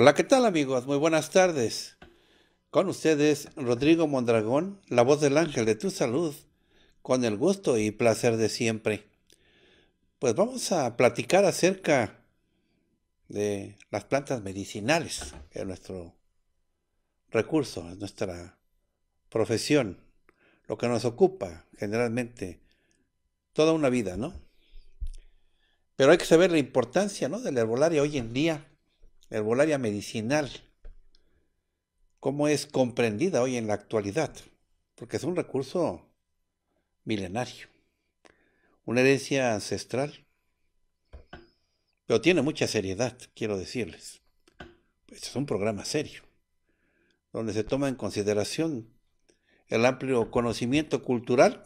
Hola, ¿qué tal amigos? Muy buenas tardes. Con ustedes, Rodrigo Mondragón, la voz del ángel de tu salud, con el gusto y placer de siempre. Pues vamos a platicar acerca de las plantas medicinales, que es nuestro recurso, es nuestra profesión, lo que nos ocupa generalmente toda una vida, ¿no? Pero hay que saber la importancia ¿no? Del herbolario hoy en día herbolaria medicinal, cómo es comprendida hoy en la actualidad, porque es un recurso milenario, una herencia ancestral, pero tiene mucha seriedad, quiero decirles. Pues es un programa serio, donde se toma en consideración el amplio conocimiento cultural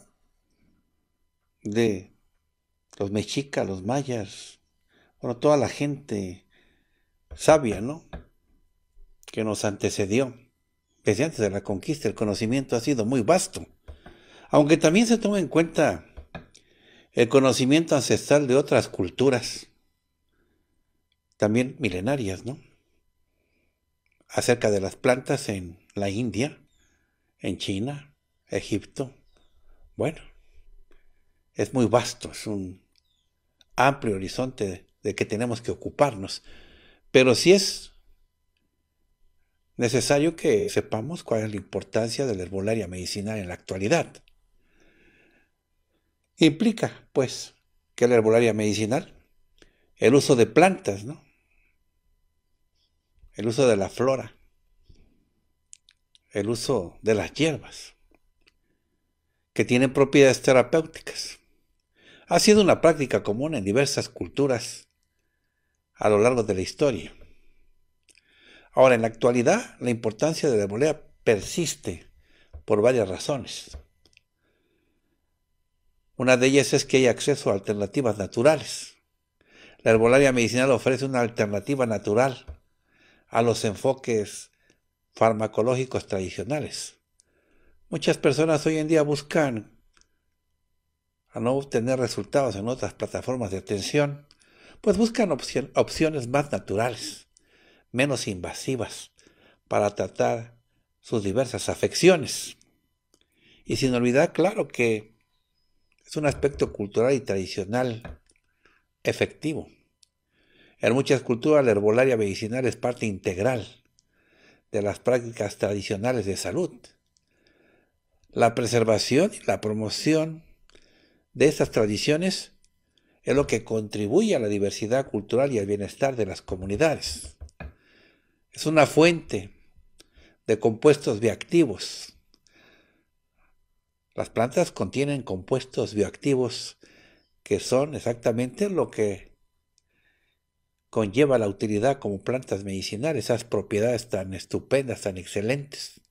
de los mexicas, los mayas, bueno, toda la gente sabia, ¿no? Que nos antecedió. Desde antes de la conquista el conocimiento ha sido muy vasto. Aunque también se toma en cuenta el conocimiento ancestral de otras culturas, también milenarias, ¿no? Acerca de las plantas en la India, en China, Egipto. Bueno, es muy vasto, es un amplio horizonte de que tenemos que ocuparnos. Pero sí es necesario que sepamos cuál es la importancia de la herbolaria medicinal en la actualidad. Implica, pues, que la herbolaria medicinal, el uso de plantas, ¿no? El uso de la flora, el uso de las hierbas, que tienen propiedades terapéuticas. Ha sido una práctica común en diversas culturas a lo largo de la historia. Ahora, en la actualidad, la importancia de la herbolera persiste por varias razones. Una de ellas es que hay acceso a alternativas naturales. La herbolaria medicinal ofrece una alternativa natural a los enfoques farmacológicos tradicionales. Muchas personas hoy en día buscan, a no obtener resultados en otras plataformas de atención, pues buscan opciones más naturales, menos invasivas, para tratar sus diversas afecciones. Y sin olvidar, claro, que es un aspecto cultural y tradicional efectivo. En muchas culturas la herbolaria medicinal es parte integral de las prácticas tradicionales de salud. La preservación y la promoción de estas tradiciones es lo que contribuye a la diversidad cultural y al bienestar de las comunidades. Es una fuente de compuestos bioactivos. Las plantas contienen compuestos bioactivos que son exactamente lo que conlleva la utilidad como plantas medicinales, esas propiedades tan estupendas, tan excelentes.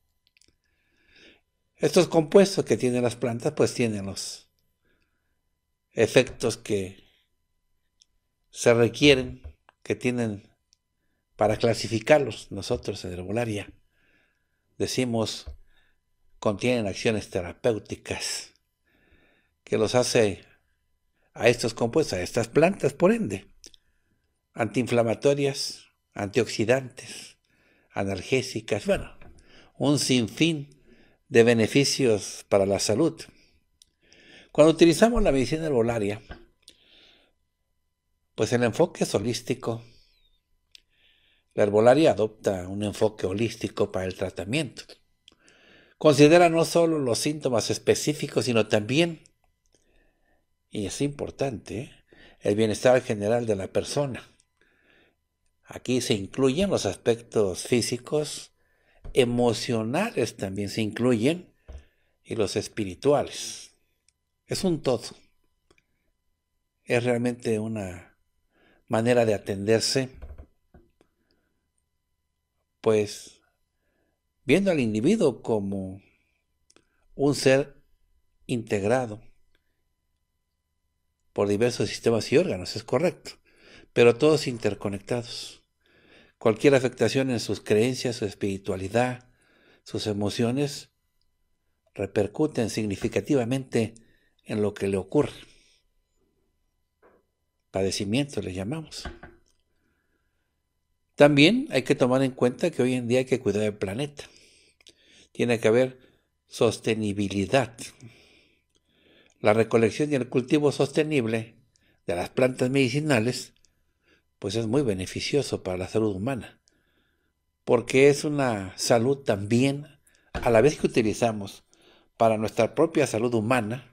Estos compuestos que tienen las plantas pues tienen los efectos que se requieren, que tienen para clasificarlos nosotros en herbolaria. Decimos, contienen acciones terapéuticas que los hace a estos compuestos, a estas plantas, por ende, antiinflamatorias, antioxidantes, analgésicas, bueno, un sinfín de beneficios para la salud. Cuando utilizamos la medicina herbolaria, pues el enfoque es holístico. La herbolaria adopta un enfoque holístico para el tratamiento. Considera no solo los síntomas específicos, sino también, y es importante, el bienestar general de la persona. Aquí se incluyen los aspectos físicos, emocionales también se incluyen, y los espirituales. Es un todo. Es realmente una manera de atenderse, pues viendo al individuo como un ser integrado por diversos sistemas y órganos, es correcto, pero todos interconectados. Cualquier afectación en sus creencias, su espiritualidad, sus emociones, repercuten significativamente en lo que le ocurre padecimiento le llamamos. También hay que tomar en cuenta que hoy en día hay que cuidar el planeta. Tiene que haber sostenibilidad. La recolección y el cultivo sostenible de las plantas medicinales pues es muy beneficioso para la salud humana, porque es una salud también, a la vez que utilizamos para nuestra propia salud humana,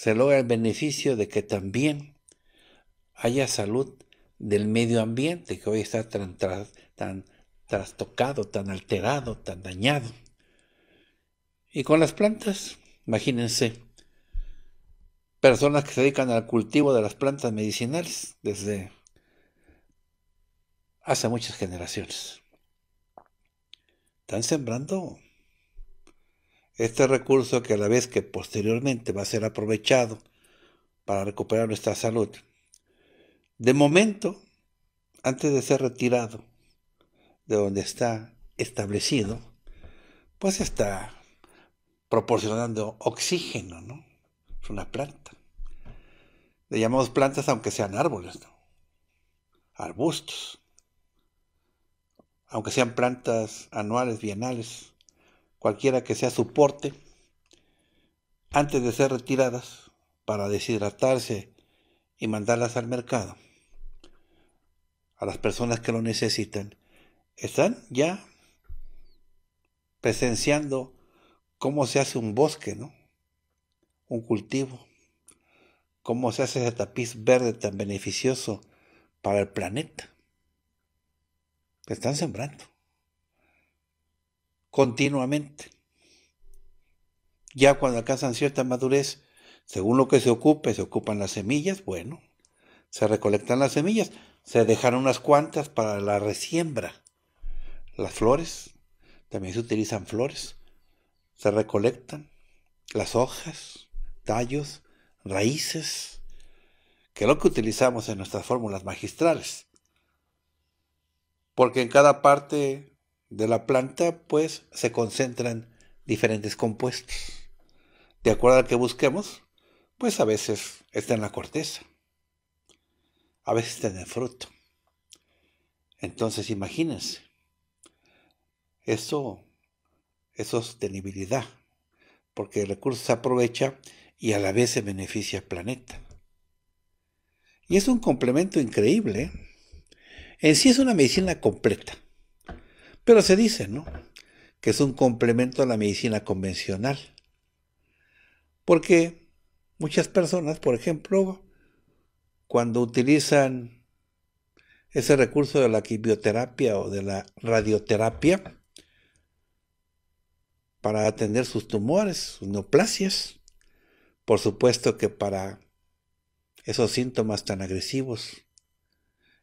se logra el beneficio de que también haya salud del medio ambiente que hoy está tan, trastocado, tan alterado, tan dañado. Y con las plantas, imagínense, personas que se dedican al cultivo de las plantas medicinales desde hace muchas generaciones. Están sembrando este recurso que a la vez que posteriormente va a ser aprovechado para recuperar nuestra salud. De momento, antes de ser retirado de donde está establecido, pues está proporcionando oxígeno, ¿no? Es una planta. Le llamamos plantas aunque sean árboles, ¿no? Arbustos. Aunque sean plantas anuales, bienales cualquiera que sea su porte, antes de ser retiradas para deshidratarse y mandarlas al mercado. A las personas que lo necesitan. Están ya presenciando cómo se hace un bosque, ¿no? Un cultivo. Cómo se hace ese tapiz verde tan beneficioso para el planeta. Están sembrando continuamente. Ya cuando alcanzan cierta madurez, según lo que se ocupe, se ocupan las semillas, bueno, se recolectan las semillas, se dejan unas cuantas para la resiembra. Las flores, también se utilizan flores, se recolectan, las hojas, tallos, raíces, que es lo que utilizamos en nuestras fórmulas magistrales. Porque en cada parte de la planta, pues se concentran diferentes compuestos. De acuerdo al que busquemos, pues a veces está en la corteza, a veces está en el fruto. Entonces imagínense, eso es sostenibilidad, porque el recurso se aprovecha y a la vez se beneficia al planeta. Y es un complemento increíble. ¿eh? En sí es una medicina completa pero se dice, ¿no? Que es un complemento a la medicina convencional. Porque muchas personas, por ejemplo, cuando utilizan ese recurso de la quimioterapia o de la radioterapia para atender sus tumores, sus neoplasias, por supuesto que para esos síntomas tan agresivos,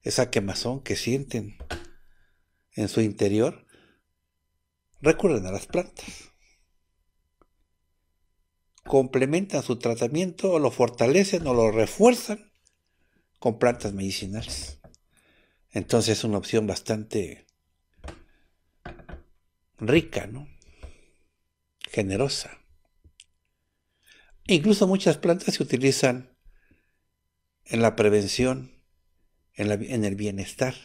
esa quemazón que sienten, en su interior, recurren a las plantas. Complementan su tratamiento, o lo fortalecen o lo refuerzan con plantas medicinales. Entonces es una opción bastante rica, ¿no? Generosa. Incluso muchas plantas se utilizan en la prevención, en, en el bienestar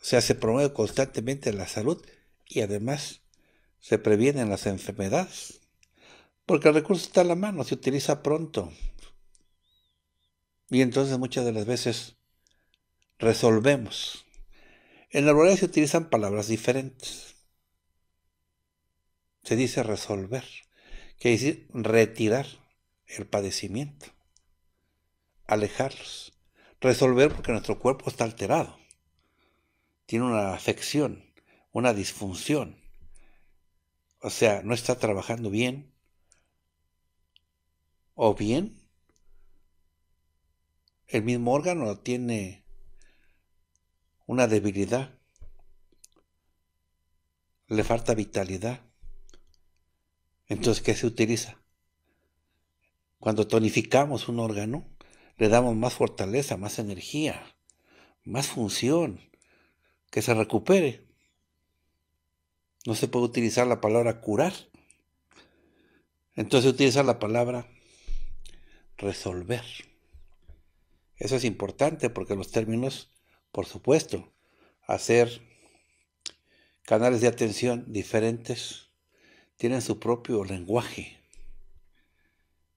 o sea, se promueve constantemente la salud y además se previenen las enfermedades. Porque el recurso está a la mano, se utiliza pronto. Y entonces muchas de las veces resolvemos. En la realidad se utilizan palabras diferentes. Se dice resolver, que es decir retirar el padecimiento, alejarlos, resolver porque nuestro cuerpo está alterado tiene una afección, una disfunción. O sea, no está trabajando bien. O bien, el mismo órgano tiene una debilidad. Le falta vitalidad. Entonces, ¿qué se utiliza? Cuando tonificamos un órgano, le damos más fortaleza, más energía, más función que se recupere. No se puede utilizar la palabra curar. Entonces utiliza la palabra resolver. Eso es importante porque los términos, por supuesto, hacer canales de atención diferentes tienen su propio lenguaje,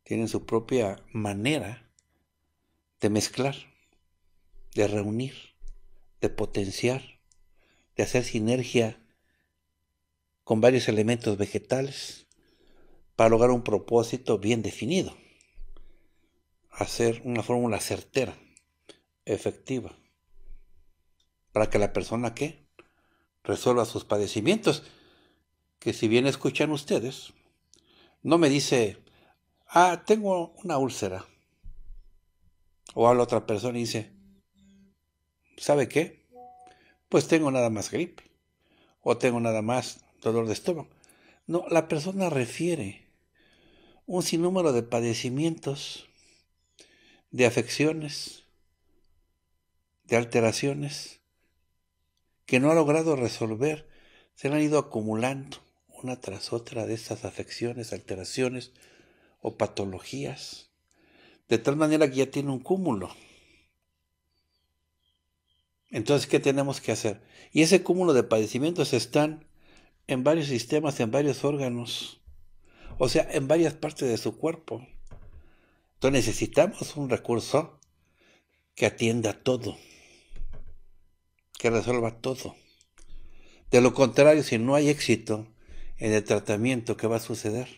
tienen su propia manera de mezclar, de reunir, de potenciar, de hacer sinergia con varios elementos vegetales para lograr un propósito bien definido, hacer una fórmula certera, efectiva, para que la persona que resuelva sus padecimientos, que si bien escuchan ustedes, no me dice, ah, tengo una úlcera, o a la otra persona y dice, ¿sabe qué? pues tengo nada más gripe o tengo nada más dolor de estómago. No, la persona refiere un sinnúmero de padecimientos, de afecciones, de alteraciones que no ha logrado resolver. Se han ido acumulando una tras otra de estas afecciones, alteraciones o patologías. De tal manera que ya tiene un cúmulo entonces, ¿qué tenemos que hacer? Y ese cúmulo de padecimientos están en varios sistemas, en varios órganos, o sea, en varias partes de su cuerpo. Entonces necesitamos un recurso que atienda todo, que resuelva todo. De lo contrario, si no hay éxito en el tratamiento, ¿qué va a suceder?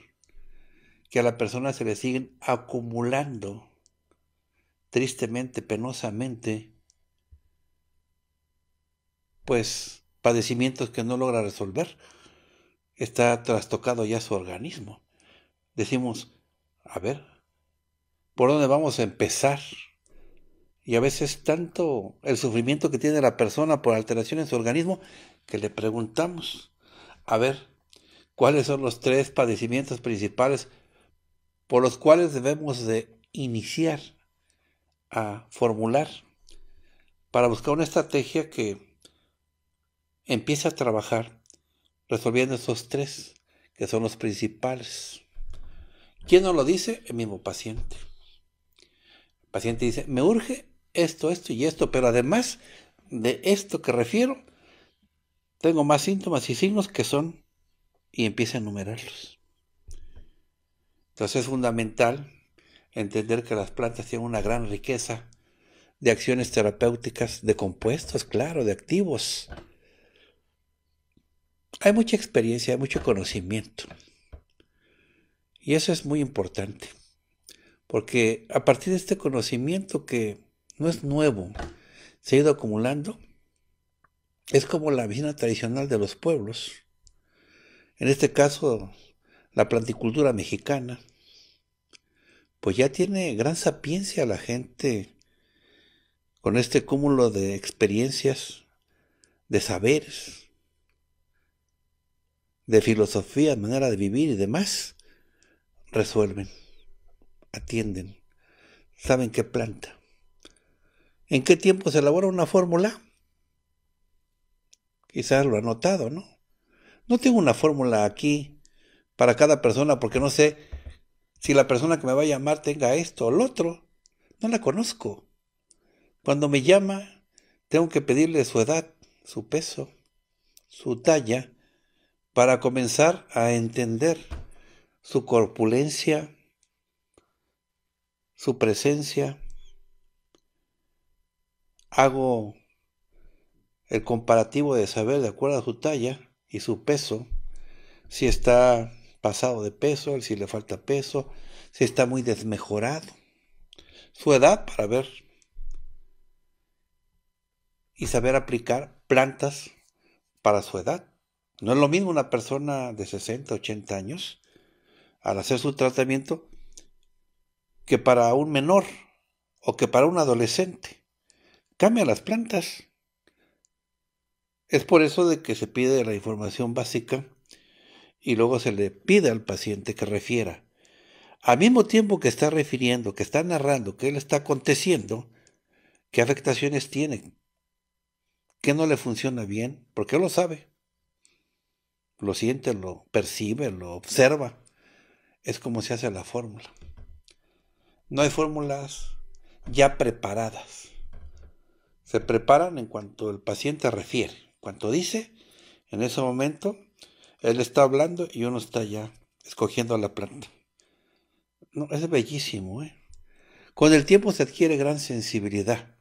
Que a la persona se le siguen acumulando tristemente, penosamente, pues padecimientos que no logra resolver. Está trastocado ya su organismo. Decimos, a ver, ¿por dónde vamos a empezar? Y a veces tanto el sufrimiento que tiene la persona por alteración en su organismo que le preguntamos, a ver, ¿cuáles son los tres padecimientos principales por los cuales debemos de iniciar a formular para buscar una estrategia que empieza a trabajar resolviendo esos tres que son los principales. ¿Quién nos lo dice? El mismo paciente. El paciente dice, me urge esto, esto y esto, pero además de esto que refiero, tengo más síntomas y signos que son, y empieza a enumerarlos. Entonces es fundamental entender que las plantas tienen una gran riqueza de acciones terapéuticas, de compuestos, claro, de activos hay mucha experiencia, hay mucho conocimiento. Y eso es muy importante, porque a partir de este conocimiento que no es nuevo, se ha ido acumulando, es como la medicina tradicional de los pueblos, en este caso la planticultura mexicana, pues ya tiene gran sapiencia la gente con este cúmulo de experiencias, de saberes, de filosofía, manera de vivir y demás, resuelven, atienden, saben qué planta. ¿En qué tiempo se elabora una fórmula? Quizás lo ha notado, ¿no? No tengo una fórmula aquí para cada persona porque no sé si la persona que me va a llamar tenga esto o lo otro. No la conozco. Cuando me llama, tengo que pedirle su edad, su peso, su talla, para comenzar a entender su corpulencia, su presencia. Hago el comparativo de saber de acuerdo a su talla y su peso, si está pasado de peso, si le falta peso, si está muy desmejorado, su edad para ver y saber aplicar plantas para su edad. No es lo mismo una persona de 60, 80 años al hacer su tratamiento que para un menor o que para un adolescente. Cambia las plantas. Es por eso de que se pide la información básica y luego se le pide al paciente que refiera. Al mismo tiempo que está refiriendo, que está narrando, que le está aconteciendo, qué afectaciones tiene, qué no le funciona bien, porque lo sabe lo siente, lo percibe, lo observa. Es como se hace la fórmula. No hay fórmulas ya preparadas. Se preparan en cuanto el paciente refiere. Cuanto dice, en ese momento, él está hablando y uno está ya escogiendo la planta. No, es bellísimo. ¿eh? Con el tiempo se adquiere gran sensibilidad.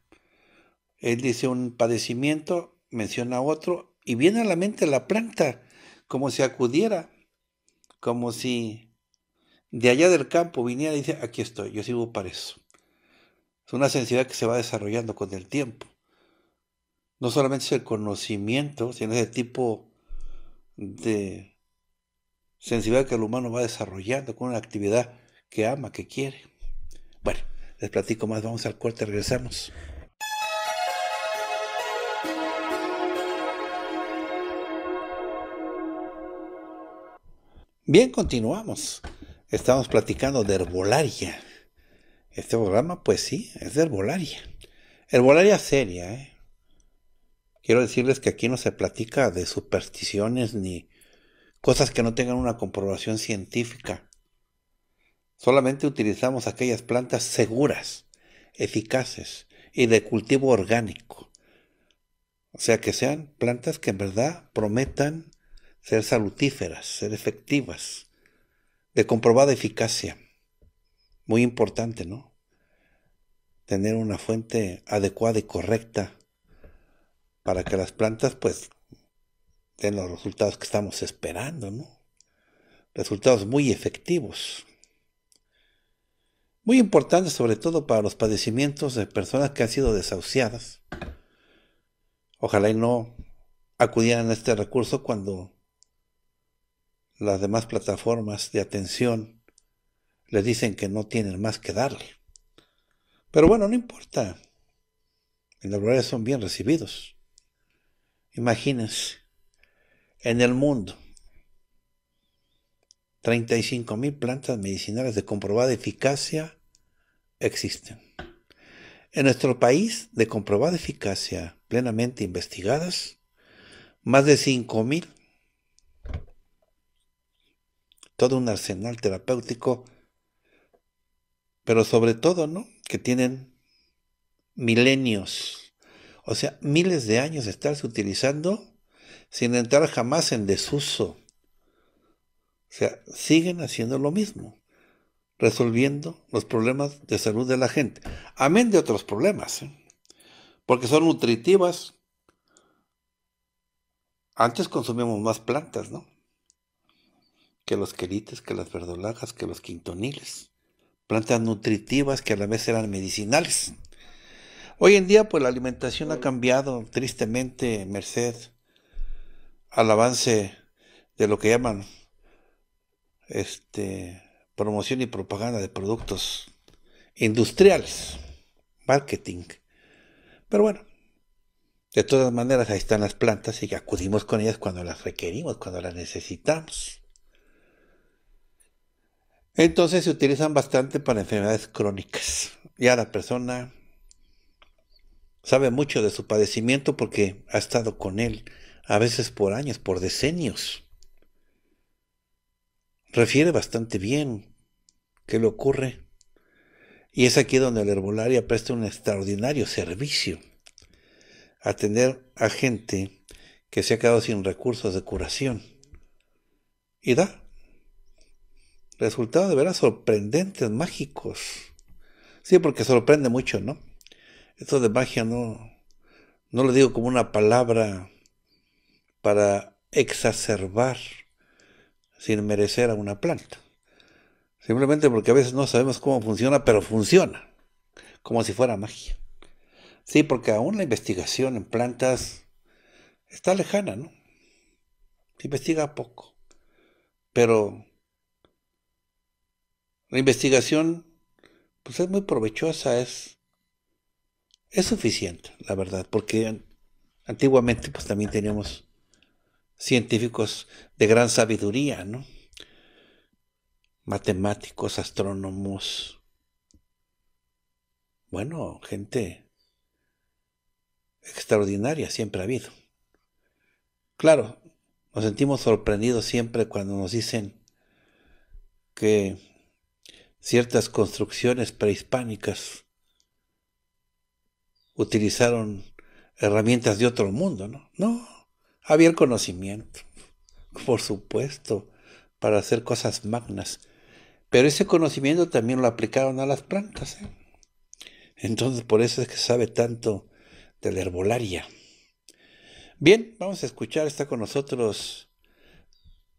Él dice un padecimiento, menciona otro, y viene a la mente la planta como si acudiera, como si de allá del campo viniera y dice, aquí estoy, yo sigo para eso. Es una sensibilidad que se va desarrollando con el tiempo. No solamente es el conocimiento, sino es el tipo de sensibilidad que el humano va desarrollando con una actividad que ama, que quiere. Bueno, les platico más, vamos al corte, regresamos. Bien, continuamos. Estamos platicando de herbolaria. Este programa, pues sí, es de herbolaria. Herbolaria seria, ¿eh? Quiero decirles que aquí no se platica de supersticiones ni cosas que no tengan una comprobación científica. Solamente utilizamos aquellas plantas seguras, eficaces y de cultivo orgánico. O sea, que sean plantas que en verdad prometan ser salutíferas, ser efectivas, de comprobada eficacia. Muy importante, ¿no? Tener una fuente adecuada y correcta para que las plantas pues den los resultados que estamos esperando, ¿no? Resultados muy efectivos. Muy importante sobre todo para los padecimientos de personas que han sido desahuciadas. Ojalá y no acudieran a este recurso cuando las demás plataformas de atención les dicen que no tienen más que darle. Pero bueno, no importa. En la gloria son bien recibidos. Imagínense, en el mundo, 35 mil plantas medicinales de comprobada eficacia existen. En nuestro país, de comprobada eficacia plenamente investigadas, más de 5.000 mil todo un arsenal terapéutico, pero sobre todo, ¿no? Que tienen milenios, o sea, miles de años de estarse utilizando sin entrar jamás en desuso. O sea, siguen haciendo lo mismo, resolviendo los problemas de salud de la gente, amén de otros problemas, ¿eh? porque son nutritivas. Antes consumíamos más plantas, ¿no? que los querites, que las verdolagas, que los quintoniles. Plantas nutritivas que a la vez eran medicinales. Hoy en día, pues la alimentación ha cambiado tristemente, merced al avance de lo que llaman este, promoción y propaganda de productos industriales, marketing. Pero bueno, de todas maneras, ahí están las plantas y acudimos con ellas cuando las requerimos, cuando las necesitamos. Entonces se utilizan bastante para enfermedades crónicas. Ya la persona sabe mucho de su padecimiento porque ha estado con él, a veces por años, por decenios. Refiere bastante bien qué le ocurre. Y es aquí donde el herbolaria presta un extraordinario servicio. Atender a gente que se ha quedado sin recursos de curación. Y da resultados de veras sorprendentes, mágicos. Sí, porque sorprende mucho, ¿no? Esto de magia no, no lo digo como una palabra para exacerbar sin merecer a una planta. Simplemente porque a veces no sabemos cómo funciona, pero funciona, como si fuera magia. Sí, porque aún la investigación en plantas está lejana, ¿no? Se investiga poco, pero la investigación pues es muy provechosa, es, es suficiente, la verdad, porque antiguamente pues también teníamos científicos de gran sabiduría, ¿no? Matemáticos, astrónomos, bueno, gente extraordinaria siempre ha habido. Claro, nos sentimos sorprendidos siempre cuando nos dicen que ciertas construcciones prehispánicas utilizaron herramientas de otro mundo, ¿no? No, había el conocimiento, por supuesto, para hacer cosas magnas. Pero ese conocimiento también lo aplicaron a las plantas. ¿eh? Entonces, por eso es que sabe tanto de la herbolaria. Bien, vamos a escuchar, está con nosotros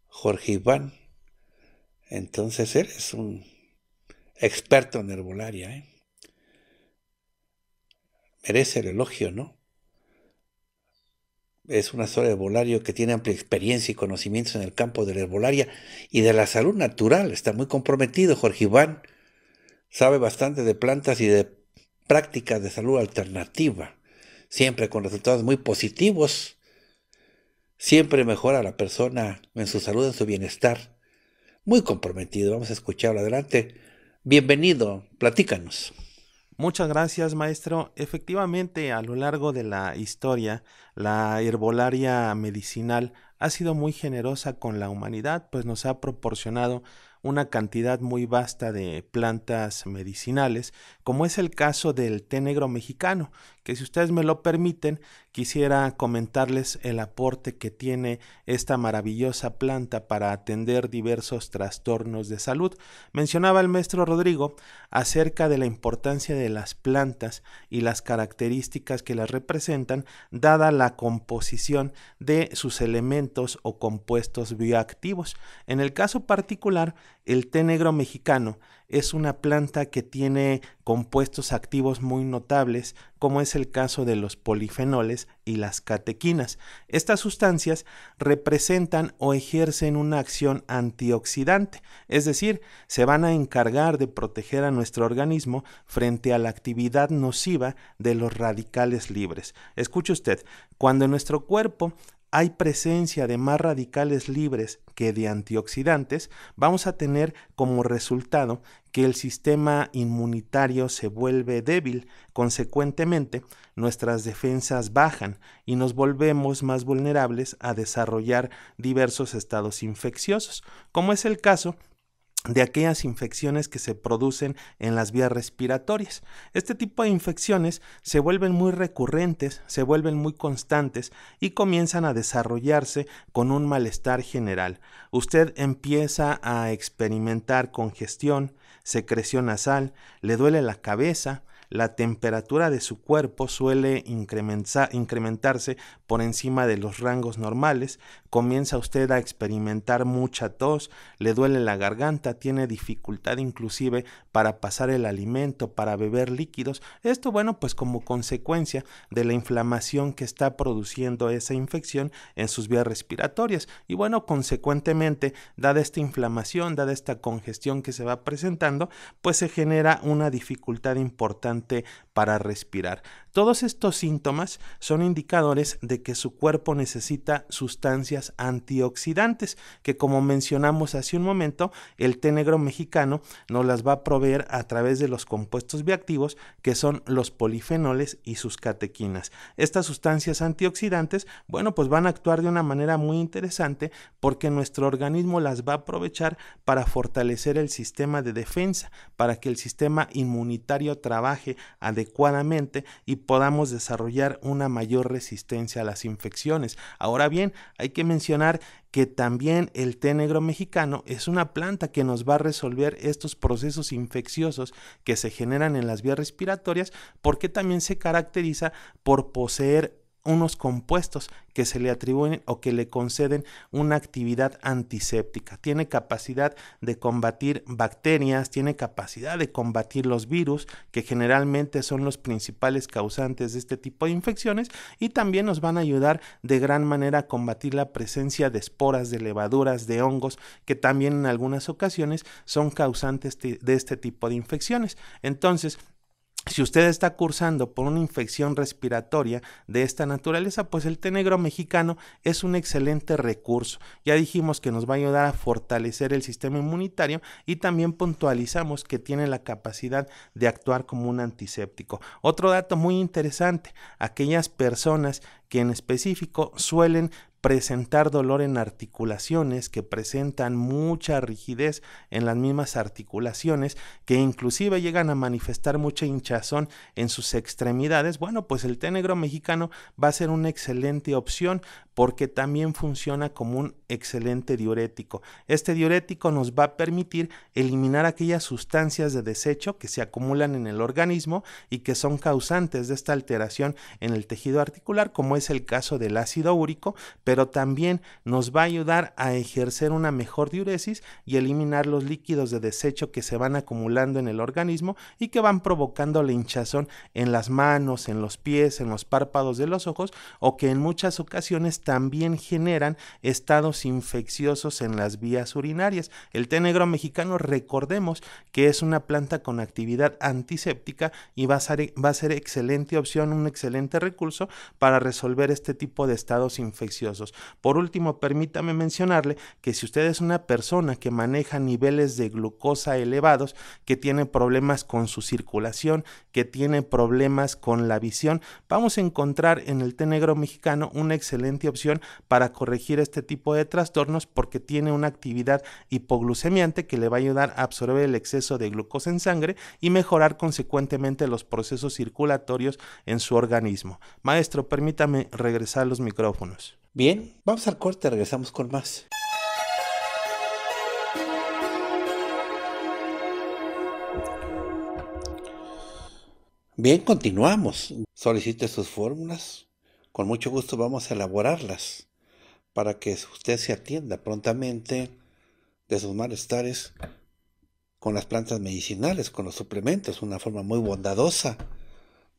Jorge Iván. Entonces, él es un experto en herbolaria. ¿eh? Merece el elogio, ¿no? Es una sola herbolario que tiene amplia experiencia y conocimientos en el campo de la herbolaria y de la salud natural. Está muy comprometido, Jorge Iván. Sabe bastante de plantas y de prácticas de salud alternativa, siempre con resultados muy positivos. Siempre mejora a la persona en su salud, en su bienestar. Muy comprometido. Vamos a escucharlo. Adelante. Bienvenido, platícanos. Muchas gracias, maestro. Efectivamente, a lo largo de la historia, la herbolaria medicinal ha sido muy generosa con la humanidad, pues nos ha proporcionado una cantidad muy vasta de plantas medicinales, como es el caso del té negro mexicano, que si ustedes me lo permiten, quisiera comentarles el aporte que tiene esta maravillosa planta para atender diversos trastornos de salud. Mencionaba el maestro Rodrigo acerca de la importancia de las plantas y las características que las representan, dada la composición de sus elementos o compuestos bioactivos. En el caso particular, el té negro mexicano es una planta que tiene compuestos activos muy notables, como es el caso de los polifenoles y las catequinas. Estas sustancias representan o ejercen una acción antioxidante, es decir, se van a encargar de proteger a nuestro organismo frente a la actividad nociva de los radicales libres. Escuche usted, cuando nuestro cuerpo hay presencia de más radicales libres que de antioxidantes, vamos a tener como resultado que el sistema inmunitario se vuelve débil, consecuentemente nuestras defensas bajan y nos volvemos más vulnerables a desarrollar diversos estados infecciosos, como es el caso de aquellas infecciones que se producen en las vías respiratorias. Este tipo de infecciones se vuelven muy recurrentes, se vuelven muy constantes y comienzan a desarrollarse con un malestar general. Usted empieza a experimentar congestión, secreción nasal, le duele la cabeza, la temperatura de su cuerpo suele incrementarse por encima de los rangos normales, comienza usted a experimentar mucha tos, le duele la garganta, tiene dificultad inclusive para pasar el alimento, para beber líquidos. Esto, bueno, pues como consecuencia de la inflamación que está produciendo esa infección en sus vías respiratorias. Y bueno, consecuentemente, dada esta inflamación, dada esta congestión que se va presentando, pues se genera una dificultad importante para respirar. Todos estos síntomas son indicadores de que su cuerpo necesita sustancias antioxidantes, que como mencionamos hace un momento, el té negro mexicano nos las va a proveer a través de los compuestos bioactivos, que son los polifenoles y sus catequinas. Estas sustancias antioxidantes, bueno, pues van a actuar de una manera muy interesante porque nuestro organismo las va a aprovechar para fortalecer el sistema de defensa, para que el sistema inmunitario trabaje adecuadamente y podamos desarrollar una mayor resistencia a las infecciones. Ahora bien, hay que mencionar que también el té negro mexicano es una planta que nos va a resolver estos procesos infecciosos que se generan en las vías respiratorias porque también se caracteriza por poseer unos compuestos que se le atribuyen o que le conceden una actividad antiséptica. Tiene capacidad de combatir bacterias, tiene capacidad de combatir los virus, que generalmente son los principales causantes de este tipo de infecciones, y también nos van a ayudar de gran manera a combatir la presencia de esporas, de levaduras, de hongos, que también en algunas ocasiones son causantes de este tipo de infecciones. Entonces, si usted está cursando por una infección respiratoria de esta naturaleza, pues el té negro mexicano es un excelente recurso. Ya dijimos que nos va a ayudar a fortalecer el sistema inmunitario y también puntualizamos que tiene la capacidad de actuar como un antiséptico. Otro dato muy interesante, aquellas personas que en específico suelen presentar dolor en articulaciones que presentan mucha rigidez en las mismas articulaciones, que inclusive llegan a manifestar mucha hinchazón en sus extremidades, bueno, pues el té negro mexicano va a ser una excelente opción porque también funciona como un excelente diurético. Este diurético nos va a permitir eliminar aquellas sustancias de desecho que se acumulan en el organismo y que son causantes de esta alteración en el tejido articular, como es el caso del ácido úrico, pero también nos va a ayudar a ejercer una mejor diuresis y eliminar los líquidos de desecho que se van acumulando en el organismo y que van provocando la hinchazón en las manos, en los pies, en los párpados de los ojos o que en muchas ocasiones también generan estados infecciosos en las vías urinarias. El té negro mexicano, recordemos que es una planta con actividad antiséptica y va a ser, va a ser excelente opción, un excelente recurso para resolver este tipo de estados infecciosos. Por último, permítame mencionarle que si usted es una persona que maneja niveles de glucosa elevados, que tiene problemas con su circulación, que tiene problemas con la visión, vamos a encontrar en el té negro mexicano una excelente opción para corregir este tipo de trastornos porque tiene una actividad hipoglucemiante que le va a ayudar a absorber el exceso de glucosa en sangre y mejorar consecuentemente los procesos circulatorios en su organismo. Maestro, permítame regresar los micrófonos. Bien. Bien, vamos al corte, regresamos con más. Bien, continuamos. Solicite sus fórmulas. Con mucho gusto vamos a elaborarlas para que usted se atienda prontamente de sus malestares con las plantas medicinales, con los suplementos, una forma muy bondadosa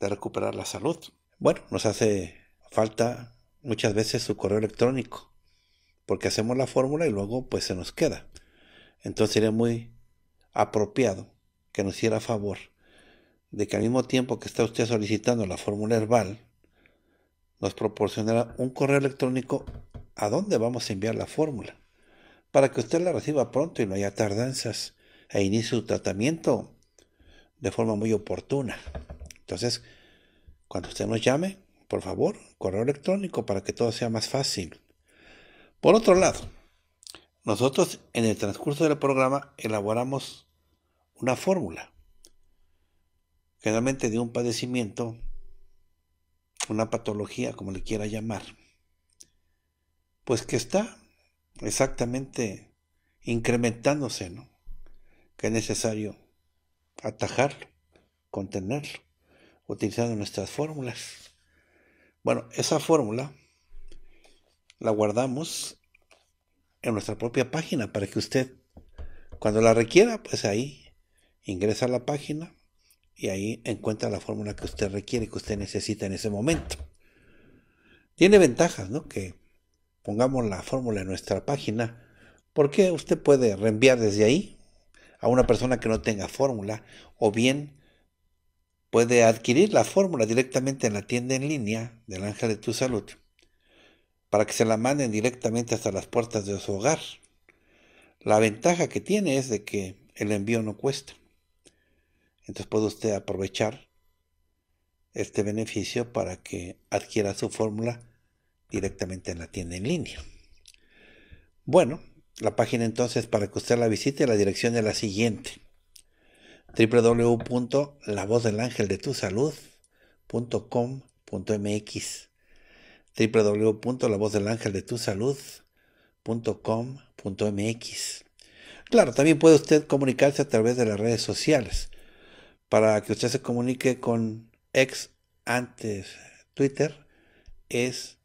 de recuperar la salud. Bueno, nos hace falta muchas veces su correo electrónico, porque hacemos la fórmula y luego pues se nos queda. Entonces sería muy apropiado que nos hiciera favor de que al mismo tiempo que está usted solicitando la fórmula herbal, nos proporcionara un correo electrónico a dónde vamos a enviar la fórmula, para que usted la reciba pronto y no haya tardanzas e inicie su tratamiento de forma muy oportuna. Entonces, cuando usted nos llame, por favor, correo electrónico para que todo sea más fácil. Por otro lado, nosotros en el transcurso del programa elaboramos una fórmula, generalmente de un padecimiento, una patología, como le quiera llamar, pues que está exactamente incrementándose, ¿no? Que es necesario atajarlo, contenerlo, utilizando nuestras fórmulas. Bueno, esa fórmula la guardamos en nuestra propia página para que usted cuando la requiera, pues ahí ingresa a la página y ahí encuentra la fórmula que usted requiere, que usted necesita en ese momento. Tiene ventajas, ¿no? Que pongamos la fórmula en nuestra página, porque usted puede reenviar desde ahí a una persona que no tenga fórmula, o bien Puede adquirir la fórmula directamente en la tienda en línea del Ángel de tu Salud para que se la manden directamente hasta las puertas de su hogar. La ventaja que tiene es de que el envío no cuesta. Entonces puede usted aprovechar este beneficio para que adquiera su fórmula directamente en la tienda en línea. Bueno, la página entonces para que usted la visite, la dirección es la siguiente www.lavozdelangeldetusalud.com.mx www.lavozdelangeldetusalud.com.mx Claro, también puede usted comunicarse a través de las redes sociales para que usted se comunique con ex antes Twitter es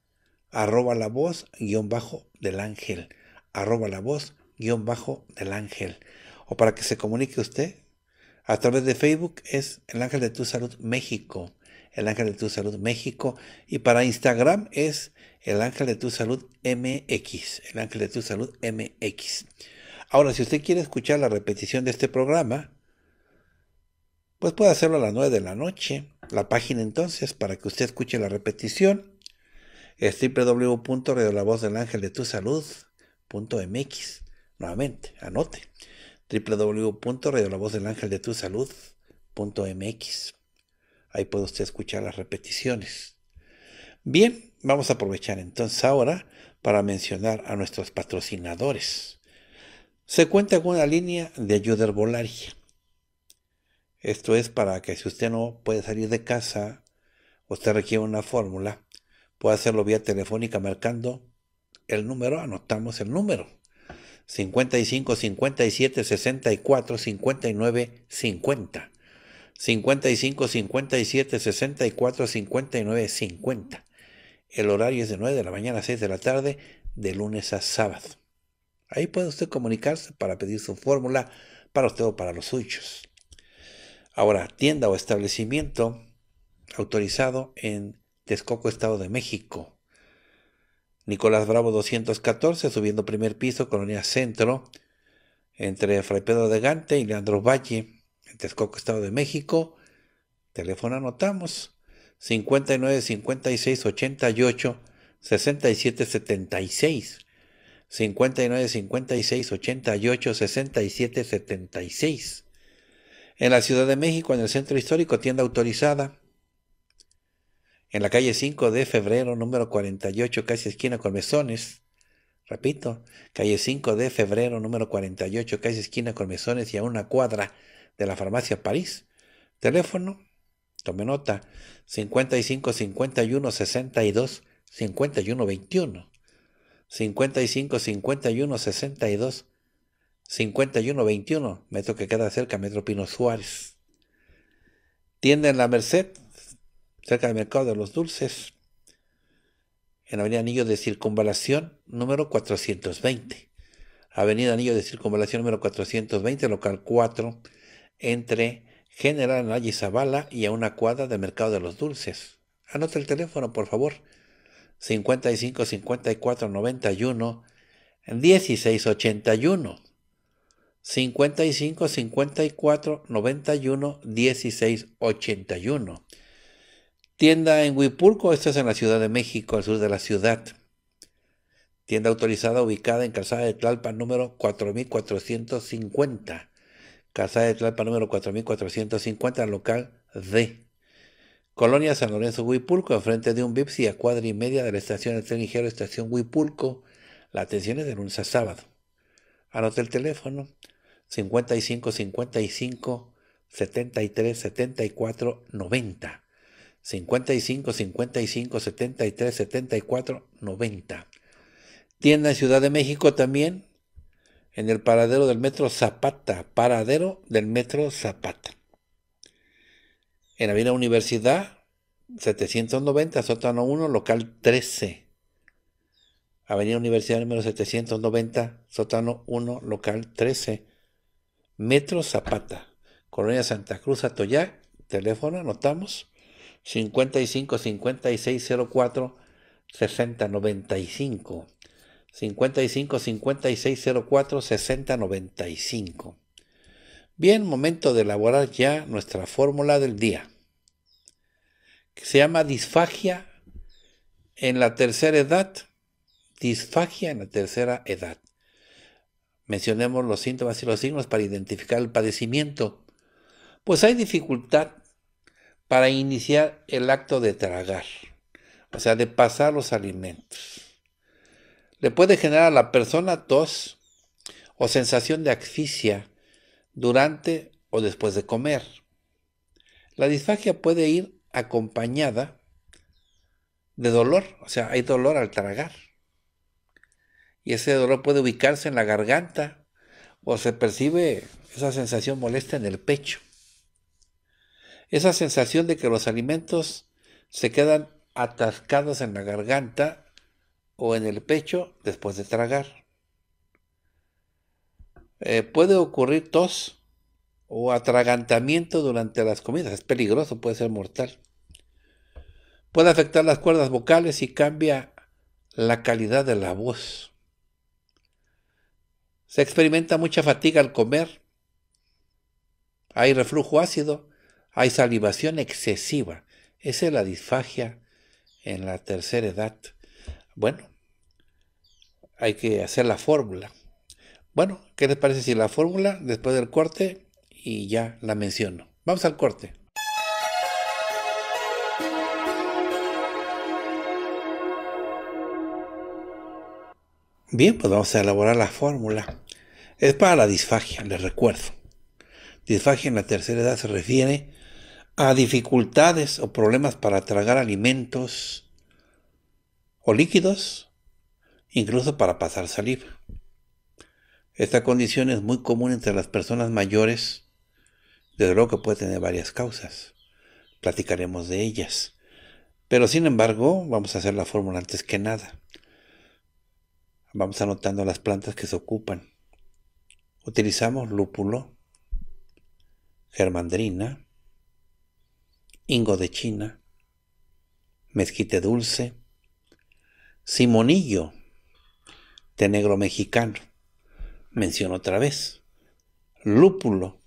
arroba la voz guión bajo del ángel arroba la voz guión bajo del ángel o para que se comunique usted a través de Facebook es El Ángel de Tu Salud México. El Ángel de Tu Salud México. Y para Instagram es El Ángel de Tu Salud MX. El Ángel de Tu Salud MX. Ahora, si usted quiere escuchar la repetición de este programa, pues puede hacerlo a las 9 de la noche. La página entonces, para que usted escuche la repetición, es www.radiolavozdelangeldetusalud.mx. Nuevamente, anote mx Ahí puede usted escuchar las repeticiones. Bien, vamos a aprovechar entonces ahora para mencionar a nuestros patrocinadores. Se cuenta con una línea de ayuda herbolaria. Esto es para que si usted no puede salir de casa, usted requiere una fórmula, puede hacerlo vía telefónica marcando el número, anotamos el número 55, 57, 64, 59, 50. 55, 57, 64, 59, 50. El horario es de 9 de la mañana a 6 de la tarde, de lunes a sábado. Ahí puede usted comunicarse para pedir su fórmula para usted o para los suyos. Ahora, tienda o establecimiento autorizado en Texcoco, Estado de México. Nicolás Bravo 214, subiendo primer piso, Colonia Centro, entre Fray Pedro de Gante y Leandro Valle, en Texcoco, Estado de México. Teléfono anotamos 59 56 88 67 76. 59 56 88 67 76. En la Ciudad de México, en el Centro Histórico, tienda autorizada en la calle 5 de febrero, número 48, casi esquina con mesones. Repito, calle 5 de febrero, número 48, casi esquina con mesones y a una cuadra de la farmacia París. Teléfono, tome nota, 55 51 62 51 21. 55 51 62 51 21, metro que queda cerca, metro Pino Suárez. Tienda en la Merced, cerca del mercado de los dulces, en Avenida Anillo de Circunvalación número 420. Avenida Anillo de Circunvalación número 420, local 4, entre General Anaya Zavala y a una cuadra del mercado de los dulces. Anota el teléfono, por favor. 55 54 91 16 81. 55 54 91 16 81. Tienda en Huipulco, esta es en la Ciudad de México, al sur de la ciudad. Tienda autorizada ubicada en Calzada de Tlalpan número 4450. Calzada de Tlalpan número 4450, local D. Colonia San Lorenzo Huipulco, enfrente de un Bipsi a cuadra y media de la estación del tren ligero, estación Huipulco. La atención es de lunes a sábado. Anote el teléfono 55 55 73 74 90. 55, 55, 73, 74, 90. Tienda en Ciudad de México también, en el paradero del Metro Zapata, paradero del Metro Zapata. En Avenida Universidad, 790, sótano 1, local 13. Avenida Universidad número 790, sótano 1, local 13. Metro Zapata, Colonia Santa Cruz, Atoyac, teléfono, anotamos 55 56 04 60 95. 55 56 04 60 95. Bien, momento de elaborar ya nuestra fórmula del día, que se llama disfagia en la tercera edad. Disfagia en la tercera edad. Mencionemos los síntomas y los signos para identificar el padecimiento. Pues hay dificultad para iniciar el acto de tragar, o sea, de pasar los alimentos. Le puede generar a la persona tos o sensación de asfixia durante o después de comer. La disfagia puede ir acompañada de dolor, o sea, hay dolor al tragar. Y ese dolor puede ubicarse en la garganta o se percibe esa sensación molesta en el pecho. Esa sensación de que los alimentos se quedan atascados en la garganta o en el pecho después de tragar. Eh, puede ocurrir tos o atragantamiento durante las comidas. Es peligroso, puede ser mortal. Puede afectar las cuerdas vocales y cambia la calidad de la voz. Se experimenta mucha fatiga al comer. Hay reflujo ácido hay salivación excesiva. Esa es la disfagia en la tercera edad. Bueno, hay que hacer la fórmula. Bueno, ¿qué les parece si la fórmula después del corte y ya la menciono? Vamos al corte. Bien, pues vamos a elaborar la fórmula. Es para la disfagia, les recuerdo. Disfagia en la tercera edad se refiere a dificultades o problemas para tragar alimentos o líquidos, incluso para pasar saliva. Esta condición es muy común entre las personas mayores, desde luego que puede tener varias causas. Platicaremos de ellas. Pero sin embargo, vamos a hacer la fórmula antes que nada. Vamos anotando las plantas que se ocupan. Utilizamos lúpulo, germandrina, Ingo de China, Mezquite Dulce, Simonillo, té negro mexicano, menciono otra vez, lúpulo,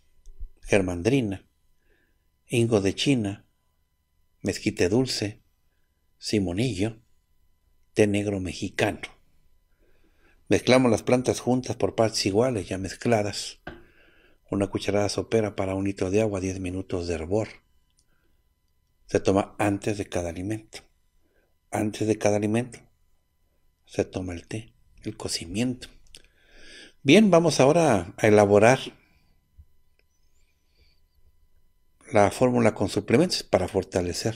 germandrina, Ingo de China, Mezquite Dulce, Simonillo, té negro mexicano. Mezclamos las plantas juntas por partes iguales, ya mezcladas. Una cucharada sopera para un litro de agua, 10 minutos de hervor se toma antes de cada alimento. Antes de cada alimento se toma el té, el cocimiento. Bien, vamos ahora a elaborar la fórmula con suplementos para fortalecer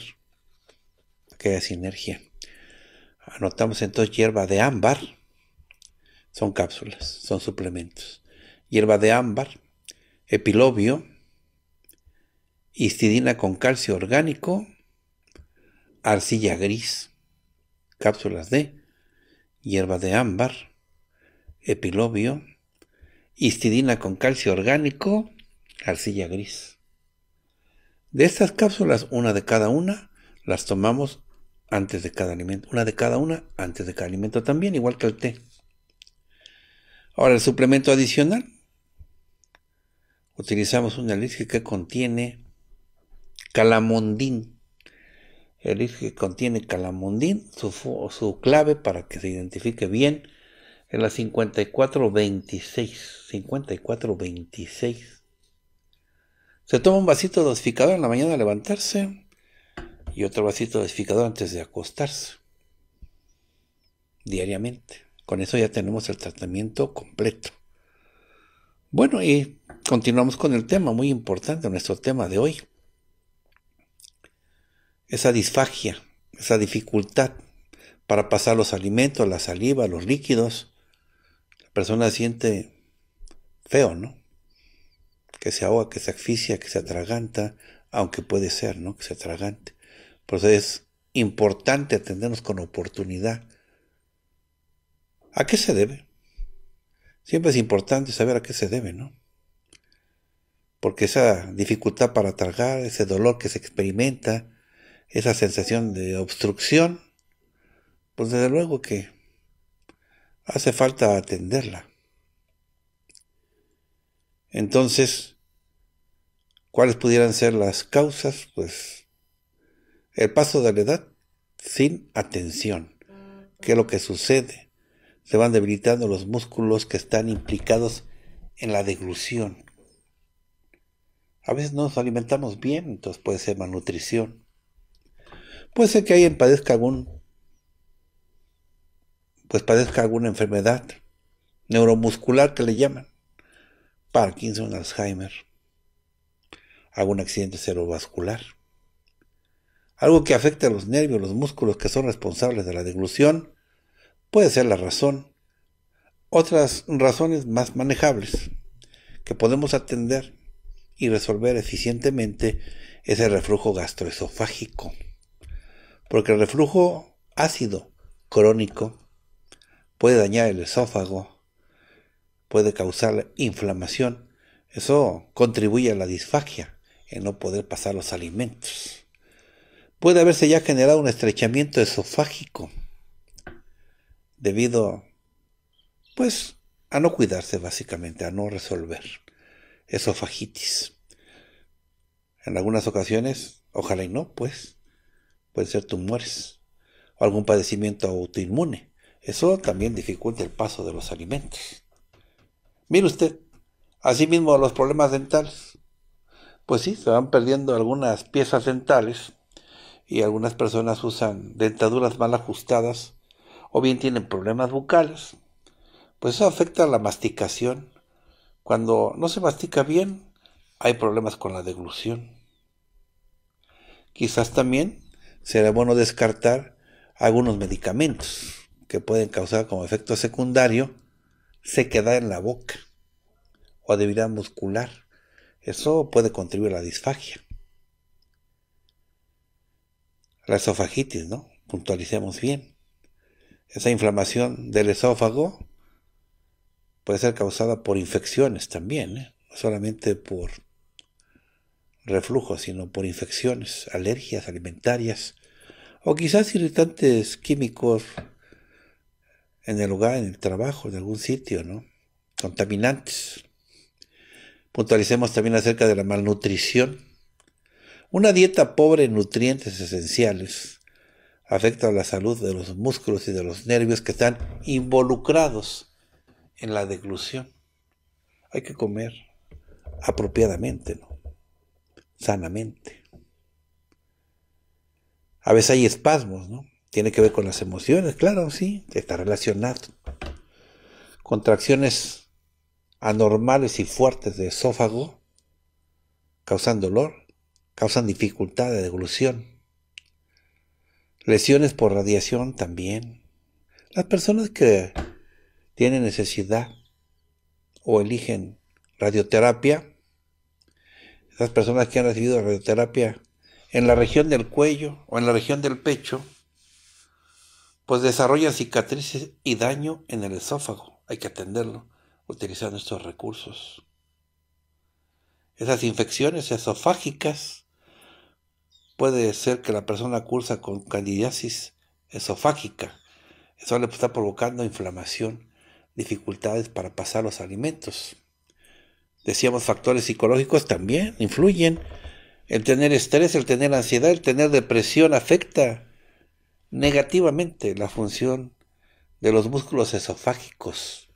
aquella sinergia. Anotamos entonces hierba de ámbar. Son cápsulas, son suplementos. Hierba de ámbar, epilobio, histidina con calcio orgánico, arcilla gris, cápsulas de hierba de ámbar, epilobio, histidina con calcio orgánico, arcilla gris. De estas cápsulas, una de cada una, las tomamos antes de cada alimento. Una de cada una antes de cada alimento también, igual que el té. Ahora, el suplemento adicional. Utilizamos una leche que contiene calamondín. El que contiene calamondín, su, su, clave para que se identifique bien es la 5426. 5426. Se toma un vasito dosificador en la mañana al levantarse y otro vasito dosificador antes de acostarse. Diariamente. Con eso ya tenemos el tratamiento completo. Bueno, y continuamos con el tema muy importante, nuestro tema de hoy esa disfagia, esa dificultad para pasar los alimentos, la saliva, los líquidos. La persona siente feo, ¿no? Que se ahoga, que se asfixia, que se atraganta, aunque puede ser, ¿no? Que se atragante. Por eso es importante atendernos con oportunidad. ¿A qué se debe? Siempre es importante saber a qué se debe, ¿no? Porque esa dificultad para tragar, ese dolor que se experimenta, esa sensación de obstrucción, pues desde luego que hace falta atenderla. Entonces, ¿cuáles pudieran ser las causas? Pues el paso de la edad sin atención. ¿Qué es lo que sucede? Se van debilitando los músculos que están implicados en la deglución. A veces no nos alimentamos bien, entonces puede ser malnutrición. Puede ser que alguien padezca algún, pues padezca alguna enfermedad neuromuscular que le llaman, Parkinson, Alzheimer, algún accidente cerebrovascular, algo que afecte a los nervios, los músculos que son responsables de la deglución, puede ser la razón. Otras razones más manejables que podemos atender y resolver eficientemente ese reflujo gastroesofágico porque el reflujo ácido crónico puede dañar el esófago, puede causar inflamación. Eso contribuye a la disfagia, en no poder pasar los alimentos. Puede haberse ya generado un estrechamiento esofágico debido, pues, a no cuidarse básicamente, a no resolver esofagitis. En algunas ocasiones, ojalá y no, pues, puede ser tumores o algún padecimiento autoinmune. Eso también dificulta el paso de los alimentos. Mire usted, asimismo los problemas dentales. Pues sí, se van perdiendo algunas piezas dentales y algunas personas usan dentaduras mal ajustadas o bien tienen problemas bucales. Pues eso afecta a la masticación. Cuando no se mastica bien, hay problemas con la deglución. Quizás también será bueno descartar algunos medicamentos que pueden causar como efecto secundario sequedad en la boca o debilidad muscular. Eso puede contribuir a la disfagia. La esofagitis, ¿no? Puntualicemos bien. Esa inflamación del esófago puede ser causada por infecciones también, ¿eh? no solamente por reflujo, sino por infecciones, alergias alimentarias o quizás irritantes químicos en el hogar, en el trabajo, en algún sitio, ¿no? Contaminantes. Puntualicemos también acerca de la malnutrición. Una dieta pobre en nutrientes esenciales afecta a la salud de los músculos y de los nervios que están involucrados en la deglución. Hay que comer apropiadamente, ¿no? sanamente. A veces hay espasmos, ¿no? Tiene que ver con las emociones, claro, sí, está relacionado. Contracciones anormales y fuertes de esófago causan dolor, causan dificultad de deglución. Lesiones por radiación también. Las personas que tienen necesidad o eligen radioterapia las personas que han recibido radioterapia en la región del cuello o en la región del pecho, pues desarrollan cicatrices y daño en el esófago. Hay que atenderlo utilizando estos recursos. Esas infecciones esofágicas puede ser que la persona cursa con candidiasis esofágica. Eso le está provocando inflamación, dificultades para pasar los alimentos decíamos factores psicológicos también influyen. El tener estrés, el tener ansiedad, el tener depresión afecta negativamente la función de los músculos esofágicos.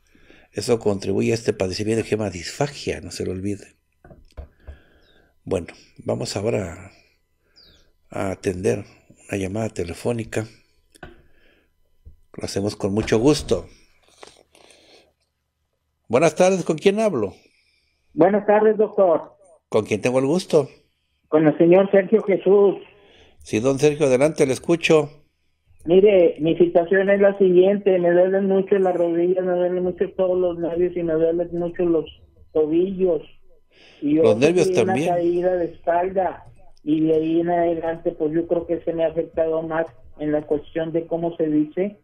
Eso contribuye a este padecimiento que se llama disfagia, no se lo olvide. Bueno, vamos ahora a atender una llamada telefónica. Lo hacemos con mucho gusto. Buenas tardes, ¿con quién hablo? Buenas tardes, doctor. ¿Con quién tengo el gusto? Con el señor Sergio Jesús. Sí, don Sergio, adelante, le escucho. Mire, mi situación es la siguiente, me duelen mucho las rodillas, me duelen mucho todos los nervios y me duelen mucho los tobillos. Y los nervios también. Una caída de espalda y de ahí en adelante, pues yo creo que se me ha afectado más en la cuestión de cómo se dice,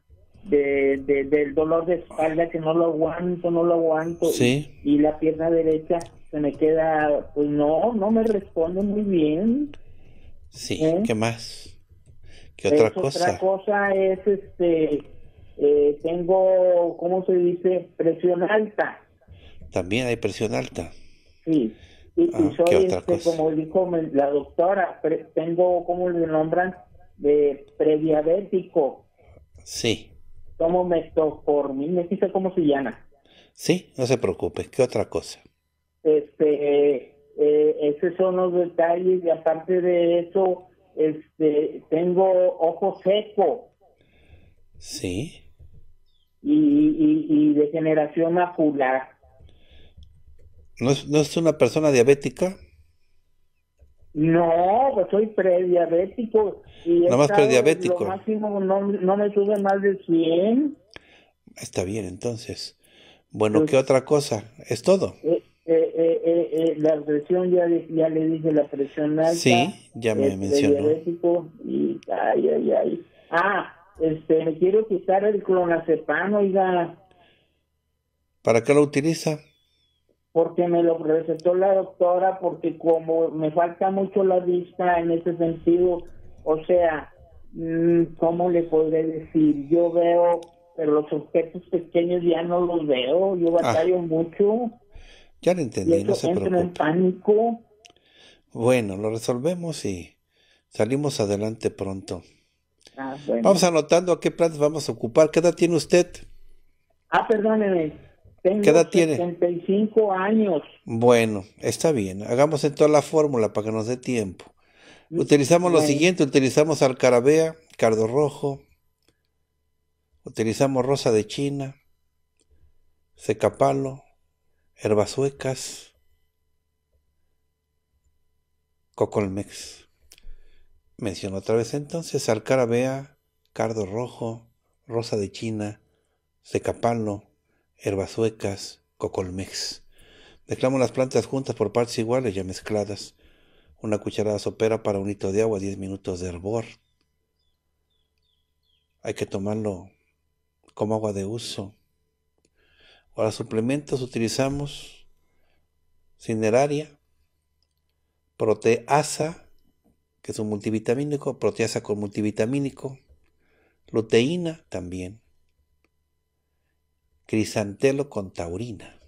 de, del dolor de espalda que no lo aguanto, no lo aguanto. Y, la pierna derecha se me queda, pues no, no me responde muy bien. Sí, ¿Eh? ¿qué más? ¿Qué otra cosa? Otra cosa es, este, eh, tengo, ¿cómo se dice? Presión alta. También hay presión alta. Sí. Y, ah, soy, este, como dijo la doctora, tengo, ¿cómo le nombran? De prediabético. Sí. Tomo formando, me sé como como llama. Sí, no se preocupe. ¿Qué otra cosa? Este, eh, esos son los detalles y aparte de eso, este, tengo ojo seco. Sí. Y, y, y degeneración macular. ¿No es, ¿No es una persona diabética? No, pues soy prediabético. Y Nada más prediabético. Lo máximo no, no, me sube más de 100. Está bien, entonces. Bueno, pues ¿qué otra cosa? ¿Es todo? Eh, eh, eh, la presión, ya, le dije, la presión alta. Sí, ya me mencionó. y... Ay, ay, ay. Ah, este, me quiero quitar el clonazepam, oiga. ¿Para qué lo utiliza? porque me lo presentó la doctora, porque como me falta mucho la vista en ese sentido, o sea, mm, ¿cómo le podré decir? Yo veo, pero los objetos pequeños ya no los veo, yo ah. batallo mucho. Ya lo entendí, no en pánico. Bueno, lo resolvemos y salimos adelante pronto. Ah, vamos anotando a qué plantas vamos a ocupar. ¿Qué edad tiene usted? Ah, perdóneme. ¿Qué edad 75 años. Bueno, está bien. Hagamos entonces la fórmula para que nos dé tiempo. Utilizamos lo siguiente, utilizamos alcarabea, cardo rojo, utilizamos rosa de China, secapalo, herbas suecas, cocolmex. Menciono otra vez entonces alcarabea, cardo rojo, rosa de China, secapalo, herbazuecas, cocolmex. Mezclamos las plantas juntas por partes iguales ya mezcladas. Una cucharada sopera para un litro de agua, 10 minutos de hervor. Hay que tomarlo como agua de uso. Para suplementos utilizamos cineraria, proteasa, que es un multivitamínico, proteasa con multivitamínico, luteína también, Crisantelo con taurina.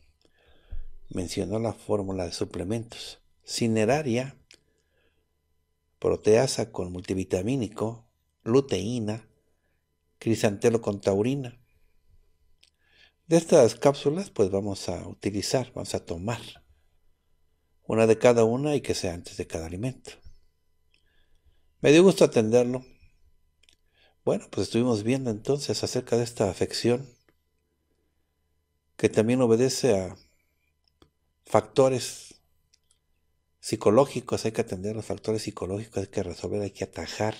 Mencionó la fórmula de suplementos. Cineraria, proteasa con multivitamínico, luteína, crisantelo con taurina. De estas cápsulas, pues vamos a utilizar, vamos a tomar una de cada una y que sea antes de cada alimento. Me dio gusto atenderlo. Bueno, pues estuvimos viendo entonces acerca de esta afección que también obedece a factores psicológicos, hay que atender los factores psicológicos, hay que resolver, hay que atajar.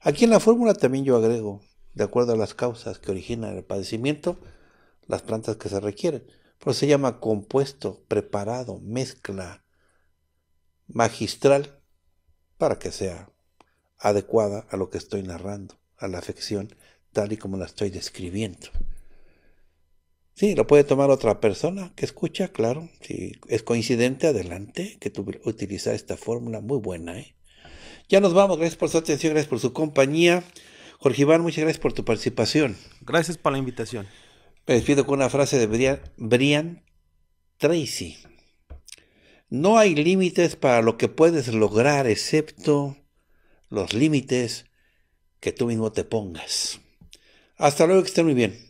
Aquí en la fórmula también yo agrego, de acuerdo a las causas que originan el padecimiento, las plantas que se requieren. Pero se llama compuesto, preparado, mezcla magistral para que sea adecuada a lo que estoy narrando, a la afección tal y como la estoy describiendo. Sí, lo puede tomar otra persona que escucha, claro. Si es coincidente, adelante, que tú utilizas esta fórmula muy buena. ¿eh? Ya nos vamos, gracias por su atención, gracias por su compañía. Jorge Iván, muchas gracias por tu participación. Gracias por la invitación. Me despido con una frase de Brian, Brian Tracy. No hay límites para lo que puedes lograr excepto los límites que tú mismo te pongas. Hasta luego, que estén muy bien.